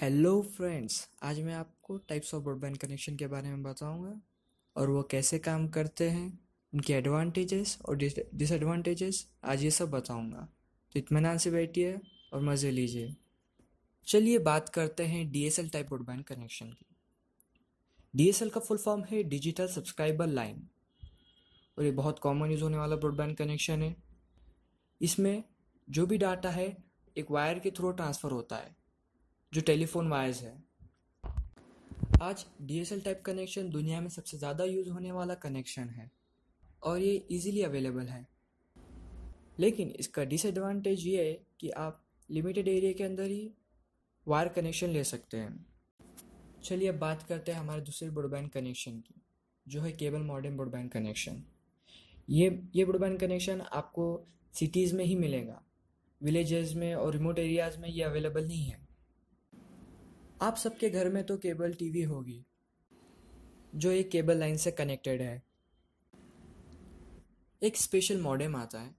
hello friends आज मैं आपको टाइप्स ऑफ ब्रॉडबैंड कनेक्शन के बारे में बताऊंगा और वो कैसे काम करते हैं उनके एडवांटेजेस और डिसएडवांटेजेस आज ये सब बताऊंगा तो इतमान से बैठिए और मज़े लीजिए चलिए बात करते हैं डीएसएल टाइप ब्रॉडबैंड कनेक्शन की डीएसएल का फुल फॉर्म है डिजिटल सब्सक्राइबर लाइन और ये बहुत कॉमन यूज़ होने वाला ब्रॉडबैंड कनेक्शन है इसमें जो भी डाटा है एक वायर के थ्रू ट्रांसफ़र होता है जो टेलीफोन वायर्स है आज D S L type connection दुनिया में सबसे ज़्यादा यूज़ होने वाला कनेक्शन है और ये इजीली अवेलेबल है लेकिन इसका डिसएडवांटेज ये है कि आप लिमिटेड एरिया के अंदर ही वायर कनेक्शन ले सकते हैं चलिए अब बात करते हैं हमारे दूसरे ब्रॉडबैंड कनेक्शन की जो है केबल मॉडर्न ब्रॉडबैंड कनेक्शन ये ये ब्रॉडबैंड कनेक्शन आपको सिटीज़ में ही मिलेगा विलेजेस में और रिमोट एरियाज़ में ये अवेलेबल नहीं है आप सबके घर में तो केबल टीवी होगी जो एक केबल लाइन से कनेक्टेड है एक स्पेशल मॉडेम आता है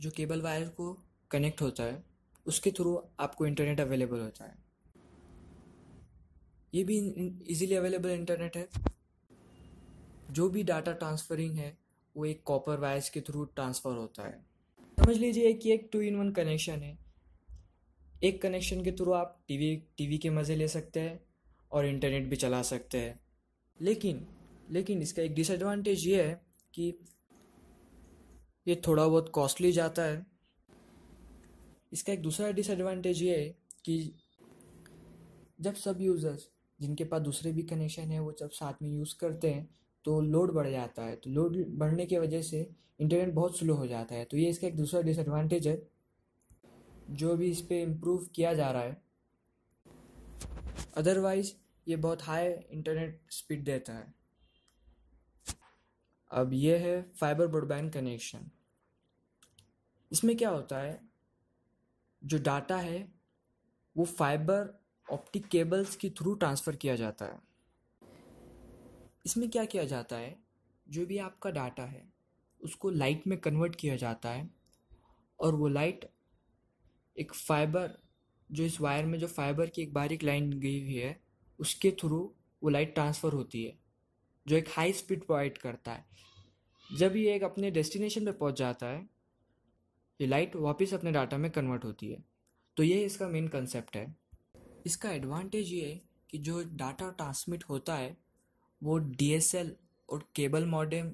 जो केबल वायर को कनेक्ट होता है उसके थ्रू आपको इंटरनेट अवेलेबल होता है ये भी इजीली अवेलेबल इंटरनेट है जो भी डाटा ट्रांसफरिंग है वो एक कॉपर वायर्स के थ्रू ट्रांसफ़र होता है समझ लीजिए कि एक टू इन वन कनेक्शन है एक कनेक्शन के थ्रू आप टीवी टीवी के मज़े ले सकते हैं और इंटरनेट भी चला सकते हैं लेकिन लेकिन इसका एक डिसएडवांटेज ये है कि ये थोड़ा बहुत कॉस्टली जाता है इसका एक दूसरा डिसएडवांटेज ये है कि जब सब यूज़र्स जिनके पास दूसरे भी कनेक्शन है वो जब साथ में यूज़ करते हैं तो लोड बढ़ जाता है तो लोड बढ़ने की वजह से इंटरनेट बहुत स्लो हो जाता है तो ये इसका एक दूसरा डिसएडवांटेज है जो भी इस पर इम्प्रूव किया जा रहा है अदरवाइज़ ये बहुत हाई इंटरनेट स्पीड देता है अब ये है फाइबर ब्रॉडबैंड कनेक्शन इसमें क्या होता है जो डाटा है वो फाइबर ऑप्टिक केबल्स के थ्रू ट्रांसफ़र किया जाता है इसमें क्या किया जाता है जो भी आपका डाटा है उसको लाइट में कन्वर्ट किया जाता है और वो लाइट एक फाइबर जो इस वायर में जो फाइबर की एक बारीक लाइन गई हुई है उसके थ्रू वो लाइट ट्रांसफ़र होती है जो एक हाई स्पीड प्रोवाइड करता है जब ये एक अपने डेस्टिनेशन पे पहुंच जाता है ये लाइट वापस अपने डाटा में कन्वर्ट होती है तो ये इसका मेन कंसेप्ट है इसका एडवांटेज ये है कि जो डाटा ट्रांसमिट होता है वो डीएसएल और केबल मॉडेम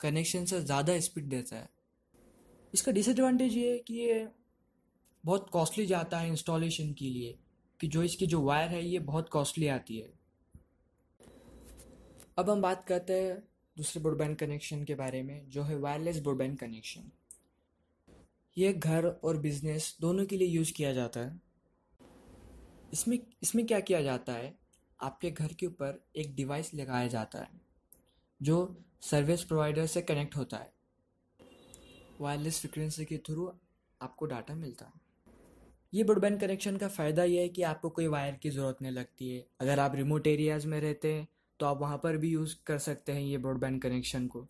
कनेक्शन से ज़्यादा स्पीड देता है इसका डिसएडवांटेज ये है कि ये बहुत कॉस्टली जाता है इंस्टॉलेशन के लिए कि जो इसकी जो वायर है ये बहुत कॉस्टली आती है अब हम बात करते हैं दूसरे ब्रॉडबैंड कनेक्शन के बारे में जो है वायरलेस ब्रॉडबैंड कनेक्शन ये घर और बिजनेस दोनों के लिए यूज़ किया जाता है इसमें इसमें क्या किया जाता है आपके घर के ऊपर एक डिवाइस लगाया जाता है जो सर्विस प्रोवाइडर से कनेक्ट होता है वायरलेस फ्रिक्वेंसी के थ्रू आपको डाटा मिलता है ये ब्रॉडबैंड कनेक्शन का फ़ायदा यह है कि आपको कोई वायर की ज़रूरत नहीं लगती है अगर आप रिमोट एरियाज़ में रहते हैं तो आप वहाँ पर भी यूज़ कर सकते हैं ये ब्रॉडबैंड कनेक्शन को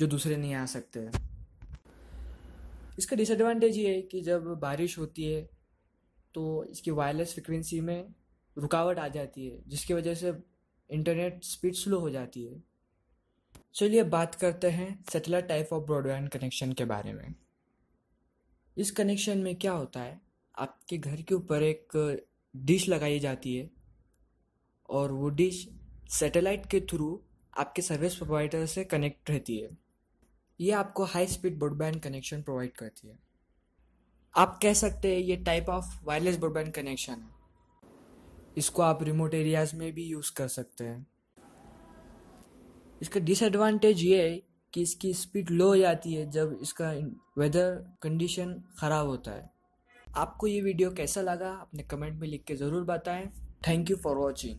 जो दूसरे नहीं आ सकते हैं इसका डिसएडवांटेज ये है कि जब बारिश होती है तो इसकी वायरलेस फ्रिक्वेंसी में रुकावट आ जाती है जिसकी वजह से इंटरनेट स्पीड स्लो हो जाती है चलिए बात करते हैं satellite type of broadband connection के बारे में इस कनेक्शन में क्या होता है आपके घर के ऊपर एक डिश लगाई जाती है और वो डिश सैटेलाइट के थ्रू आपके सर्विस प्रोवाइडर से कनेक्ट रहती है ये आपको high speed broadband connection provide करती है आप कह सकते हैं ये type of wireless broadband connection है इसको आप रिमोट एरियाज में भी यूज़ कर सकते हैं इसका डिसएडवांटेज ये है कि इसकी स्पीड लो हो जाती है जब इसका वेदर कंडीशन ख़राब होता है आपको ये वीडियो कैसा लगा अपने कमेंट में लिख के ज़रूर बताएं थैंक यू फॉर वॉचिंग